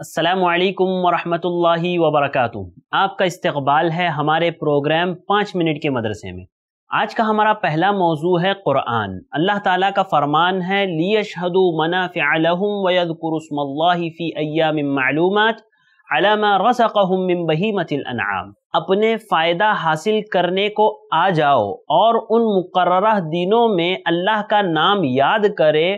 असलकम वरहमल वबरक आपका इस्तबाल है हमारे प्रोग्राम पाँच मिनट के मदरसे में आज का हमारा पहला मौजू है क़ुरान अल्लाह ताला का फ़रमान है लियशहदु मनाफ़िलहम वयदकुरसमल्लाफ़ी अयाम मालूमत अलामा रसक़हम मिन बहीमतिलअनाम अपने फ़ायदा हासिल करने को आ जाओ और उन मुकर्रह दिनों में अल्लाह का नाम याद करे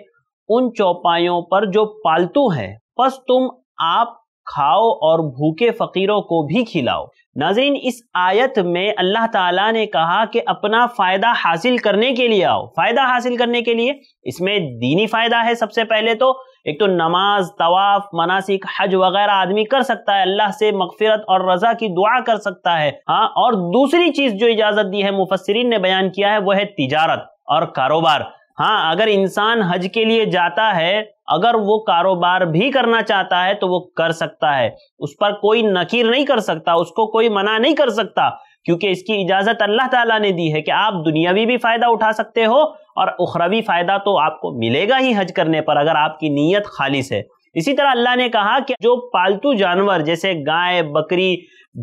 उन चौपाइयों पर जो पालतू है बस तुम आप खाओ और भूखे फकीरों को भी खिलाओ नाजरीन इस आयत में अल्लाह ताला ने कहा कि अपना फ़ायदा हासिल करने के लिए आओ फ़ायदा हासिल करने के लिए इसमें दीनी फ़ायदा है सबसे पहले तो एक तो नमाज तवाफ़ मनासिक हज वगैरह आदमी कर सकता है अल्लाह से मगफिरत और रज़ा की दुआ कर सकता है हाँ और दूसरी चीज़ जो इजाज़त दी है मुफसरीन ने बयान किया है वह है तिजारत और कारोबार हाँ अगर इंसान हज के लिए जाता है अगर वो कारोबार भी करना चाहता है तो वो कर सकता है उस पर कोई नकीर नहीं कर सकता उसको कोई मना नहीं कर सकता क्योंकि इसकी इजाजत अल्लाह ताला ने दी है कि आप दुनियावी भी फायदा उठा सकते हो और उखरवी फायदा तो आपको मिलेगा ही हज करने पर अगर आपकी नीयत खालिश है इसी तरह अल्लाह ने कहा कि जो पालतू जानवर जैसे गाय बकरी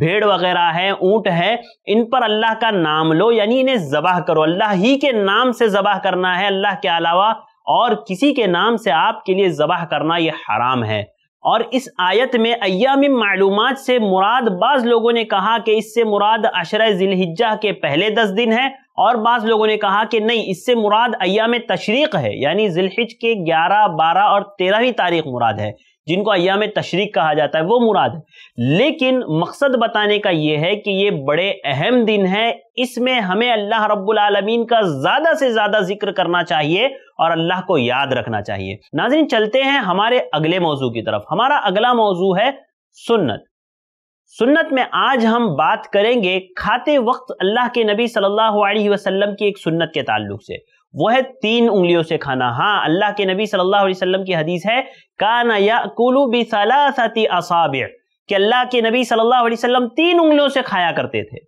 भेड़ वगैरह है ऊंट है इन पर अल्लाह का नाम लो यानी इन्हें जबाह करो अल्लाह ही के नाम से जबाह करना है अल्लाह के अलावा और किसी के नाम से आपके लिए जबाह करना यह हराम है और इस आयत में अयाम मालूम से मुराद बाज लोगों ने कहा कि इससे मुराद अशर जिलहिजा के पहले दस दिन है और बाद लोगों ने कहा कि नहीं इससे मुराद अयाम तशरीक है यानी जिलहिज के 11, 12 और 13वीं तारीख मुराद है जिनको अयाम तशरीक कहा जाता है वो मुराद है लेकिन मकसद बताने का ये है कि ये बड़े अहम दिन है इसमें हमें अल्लाह रब्बुलमीन का ज़्यादा से ज़्यादा जिक्र करना चाहिए और अल्लाह को याद रखना चाहिए नाजिन चलते हैं हमारे अगले मौजू की तरफ हमारा अगला मौजू है सुन्नत सुन्नत में आज हम बात करेंगे खाते वक्त अल्लाह के नबी सल्लल्लाहु अलैहि वसल्लम की एक सुन्नत के ताल्लुक से वो है तीन उंगलियों से खाना हाँ अल्लाह के नबी सल्लल्लाहु अलैहि वसल्लम की हदीस है काना या कुलू बिसलासती कि अल्लाह के नबी सल्लल्लाहु अलैहि वसल्लम तीन उंगलियों से खाया करते थे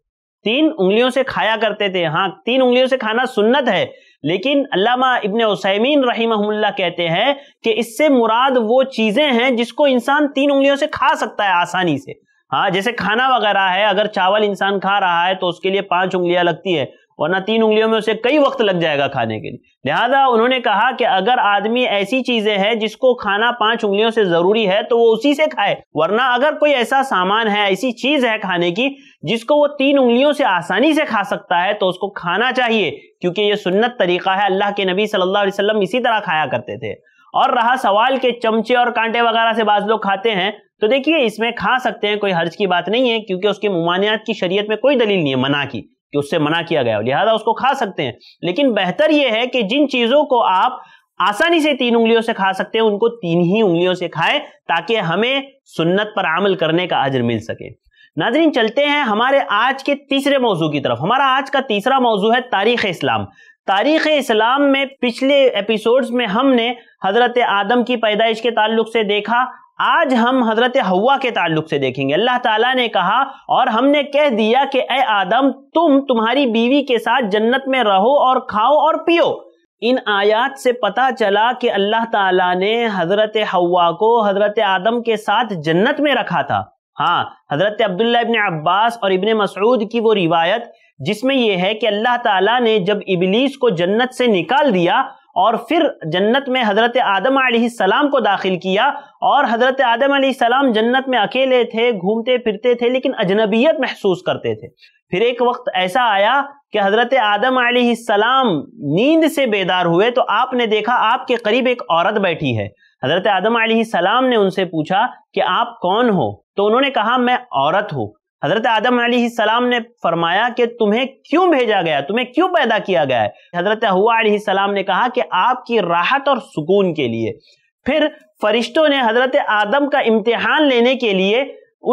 तीन उंगलियों से खाया करते थे हाँ तीन उंगलियों से खाना सुन्नत है लेकिन अल्लामा इब्ने उसैमीन रहीमहुल्ला कहते हैं कि इससे मुराद वो चीज़ें हैं जिसको इंसान तीन उंगलियों से खा सकता है आसानी से हाँ जैसे खाना वगैरह है अगर चावल इंसान खा रहा है तो उसके लिए पांच उंगलियां लगती है वरना तीन उंगलियों में उसे कई वक्त लग जाएगा खाने के लिए लिहाजा उन्होंने कहा कि अगर आदमी ऐसी चीजें हैं जिसको खाना पांच उंगलियों से जरूरी है तो वो उसी से खाए वरना अगर कोई ऐसा सामान है ऐसी चीज है खाने की जिसको वो तीन उंगलियों से आसानी से खा सकता है तो उसको खाना चाहिए क्योंकि ये सुन्नत तरीका है अल्लाह के नबी सल्लल्लाहु अलैहि वसल्लम इसी तरह खाया करते थे और रहा सवाल के चमचे और कांटे वगैरह से बाज लोग खाते हैं तो देखिए इसमें खा सकते हैं कोई हर्ज की बात नहीं है क्योंकि उसके मुमानियात की शरीयत में कोई दलील नहीं है मना की कि उससे मना किया गया लिहाजा उसको खा सकते हैं लेकिन बेहतर यह है कि जिन चीजों को आप आसानी से तीन उंगलियों से खा सकते हैं उनको तीन ही उंगलियों से खाएं ताकि हमें सुन्नत पर अमल करने का अजर मिल सके नाजरीन चलते हैं हमारे आज के तीसरे मौजू की तरफ हमारा आज का तीसरा मौजू है तारीख इस्लाम तारीख इस्लाम में पिछले एपिसोड्स में हमने हजरत आदम की पैदाइश के ताल्लुक से देखा आज हम हजरत हवा के ताल्लुक से देखेंगे अल्लाह ताला ने कहा और हमने कह दिया कि ए आदम तुम तुम्हारी बीवी के साथ जन्नत में रहो और खाओ और पियो इन आयात से पता चला कि अल्लाह ताला ने हजरत हवा को हजरत आदम के साथ जन्नत में रखा था हाँ हजरत अब्दुल्ला इबन अब्बास और इबन मसूद की वो रिवायत जिसमें यह है कि अल्लाह ताला ने जब इबलीस को जन्नत से निकाल दिया और फिर जन्नत में हज़रत आदम सलाम को दाखिल किया और हज़रत आदम सलाम जन्नत में अकेले थे घूमते फिरते थे लेकिन अजनबियत महसूस करते थे फिर एक वक्त ऐसा आया कि हज़रत आदम सलाम नींद से बेदार हुए तो आपने देखा आपके करीब एक औरत बैठी है हज़रत आदम सलाम ने उनसे पूछा कि आप कौन हो तो उन्होंने कहा मैं औरत हूँ हजरत आदम सलाम ने फरमाया कि तुम्हें क्यों भेजा गया तुम्हें क्यों पैदा किया गया है हजरत हुआ सलाम ने कहा कि आपकी राहत और सुकून के लिए फिर फरिश्तों ने हजरत आदम का इम्तिहान लेने के लिए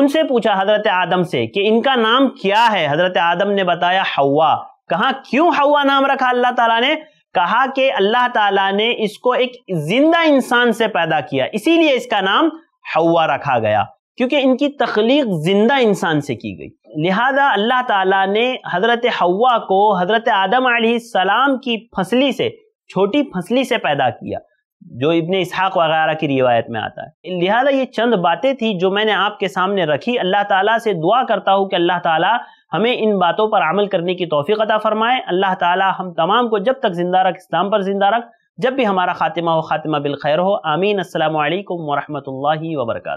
उनसे पूछा हजरत आदम से कि इनका नाम क्या है हजरत आदम ने बताया हवा कहा क्यों हवा नाम रखा अल्लाह तला ने कहा कि अल्लाह तला ने इसको एक जिंदा इंसान से पैदा किया इसीलिए इसका नाम हवा रखा गया क्योंकि इनकी तख्लीक ज़िंदा इंसान से की गई लिहाजा अल्लाह ताला ने हज़रत हवा को हज़रत आदम सलाम की फसली से छोटी फसली से पैदा किया जो इबन इसहाक वगैरह की रिवायत में आता है लिहाजा ये चंद बातें थी जो मैंने आपके सामने रखी अल्लाह ताला से दुआ करता हूँ कि अल्लाह ताला हमें इन बातों पर अमल करने की तोफ़ी अदा फ़रमाए अल्लाह ताला हम तमाम को जब तक ज़िंदा रख इस्लाम पर ज़िंदा रख जब भी हमारा खातिमा हो खातिमा बिल खैर हो आमीन असल वरहमल वर्का